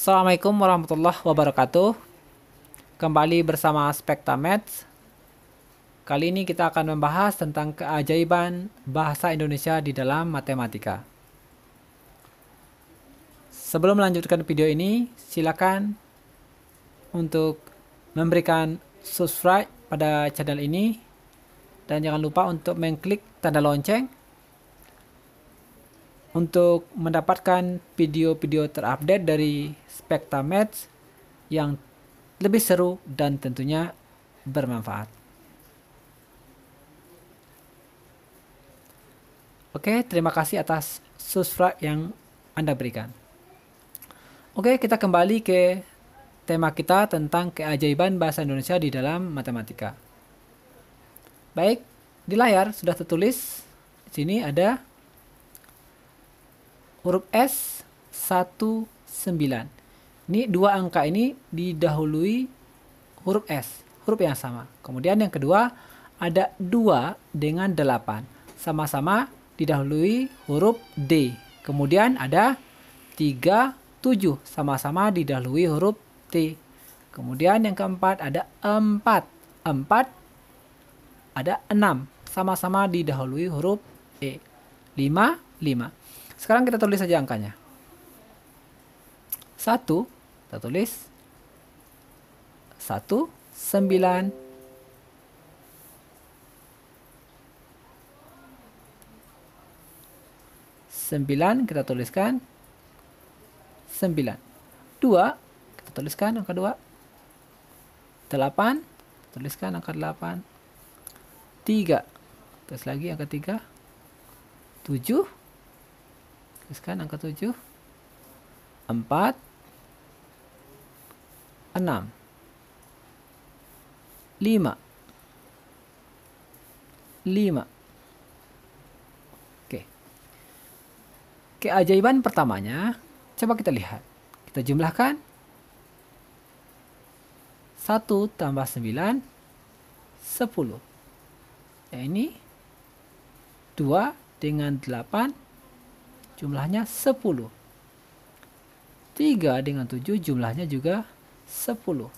Assalamualaikum warahmatullahi wabarakatuh. Kembali bersama Spektamets. Kali ini kita akan membahas tentang keajaiban bahasa Indonesia di dalam matematika. Sebelum melanjutkan video ini, silakan untuk memberikan subscribe pada channel ini dan jangan lupa untuk mengklik tanda lonceng untuk mendapatkan video-video terupdate dari Spekta Match yang lebih seru dan tentunya bermanfaat. Oke, terima kasih atas subscribe yang Anda berikan. Oke, kita kembali ke tema kita tentang keajaiban bahasa Indonesia di dalam matematika. Baik, di layar sudah tertulis di sini ada huruf S 19. Ini dua angka ini didahului huruf S, huruf yang sama. Kemudian yang kedua ada dua dengan 8. Sama-sama didahului huruf D. Kemudian ada 3 7 sama-sama didahului huruf T. Kemudian yang keempat ada 4. 4 ada 6 sama-sama didahului huruf E. 5 5 sekarang kita tulis saja angkanya. 1 kita tulis 1 9 9 kita tuliskan 9 2 kita tuliskan angka 2 8 tuliskan angka 8 3 terus lagi angka 3 7 Teruskan angka 7. 4 6 5 5 Oke. Keajaiban pertamanya coba kita lihat. Kita jumlahkan. 1 tambah 9 10. Ya ini 2 dengan 8 jumlahnya 10. 3 dengan 7 jumlahnya juga 10.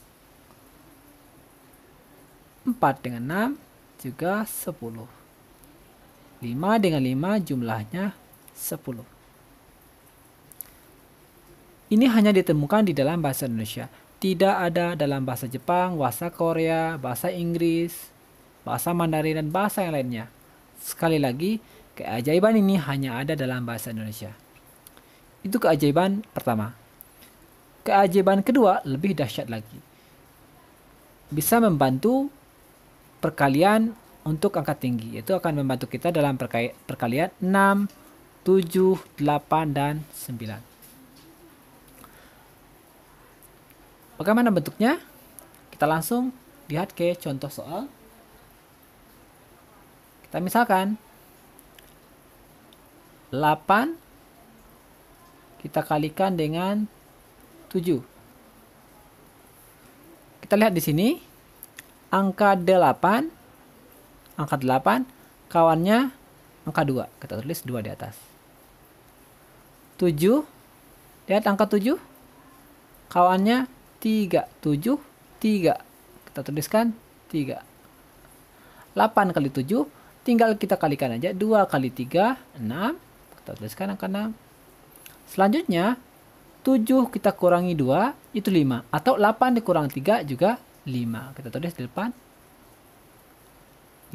4 dengan 6 juga 10. 5 dengan 5 jumlahnya 10. Ini hanya ditemukan di dalam bahasa Indonesia. Tidak ada dalam bahasa Jepang, bahasa Korea, bahasa Inggris, bahasa Mandarin, dan bahasa yang lainnya. Sekali lagi, Keajaiban ini hanya ada dalam bahasa Indonesia. Itu keajaiban pertama. Keajaiban kedua lebih dahsyat lagi. Bisa membantu perkalian untuk angka tinggi. Itu akan membantu kita dalam perkalian 6, 7, 8, dan 9. Bagaimana bentuknya? Kita langsung lihat ke contoh soal. Kita misalkan 8 kita kalikan dengan 7. Kita lihat di sini angka 8 angka 8 kawannya angka 2. Kita tulis 2 di atas. 7 lihat angka 7 kawannya 3 7 3 kita tuliskan 3 8 kali 7 tinggal kita kalikan aja 2 kali 3 6 kita tuliskan angka 6. Selanjutnya 7 kita kurangi 2 itu 5 atau 8 dikurang 3 juga 5. Kita tulis di depan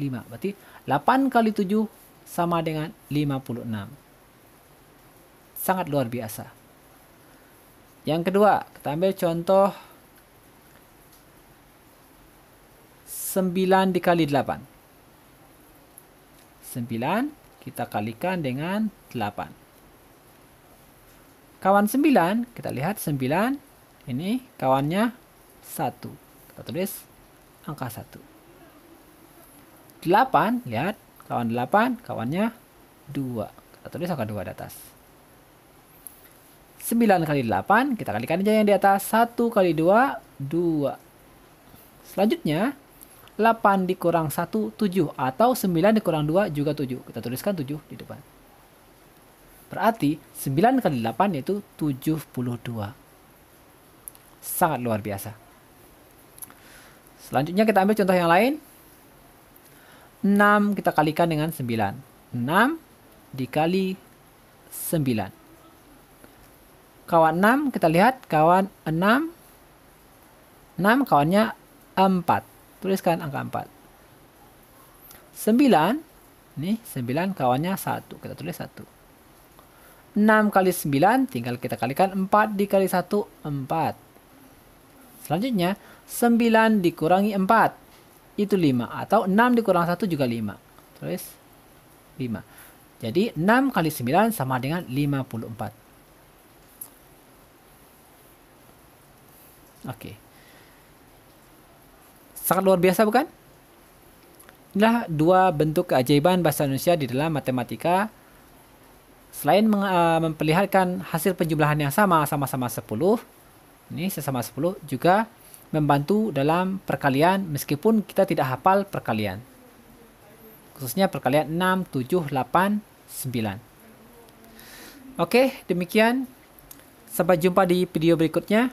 5. Berarti 8 kali 7 sama dengan 56. Sangat luar biasa. Yang kedua, kita ambil contoh 9 dikali 8. 9 kita kalikan dengan 8. Kawan 9, kita lihat 9 ini kawannya 1. Kita tulis angka 1. 8, lihat kawan 8, kawannya 2. Kita tulis angka 2 di atas. 9 kali 8, kita kalikan aja yang di atas. 1 kali 2, 2. Selanjutnya, 8 dikurang 1, 7. Atau 9 dikurang 2 juga 7. Kita tuliskan 7 di depan. Berarti 9 kali 8 yaitu 72. Sangat luar biasa. Selanjutnya kita ambil contoh yang lain. 6 kita kalikan dengan 9. 6 dikali 9. Kawan 6 kita lihat kawan 6. 6 kawannya 4. Tuliskan angka 4. 9, nih 9 kawannya 1. Kita tulis 1. 6 kali 9 tinggal kita kalikan 4 dikali 1, 4. Selanjutnya, 9 dikurangi 4. Itu 5. Atau 6 dikurang 1 juga 5. Tulis 5. Jadi 6 kali 9 sama dengan 54. Oke. Okay. Sangat luar biasa bukan? Inilah dua bentuk keajaiban bahasa Indonesia di dalam matematika. Selain eh, memperlihatkan hasil penjumlahan yang sama, sama-sama 10, ini sesama 10, juga membantu dalam perkalian meskipun kita tidak hafal perkalian. Khususnya perkalian 6, 7, 8, 9. Oke, demikian. Sampai jumpa di video berikutnya.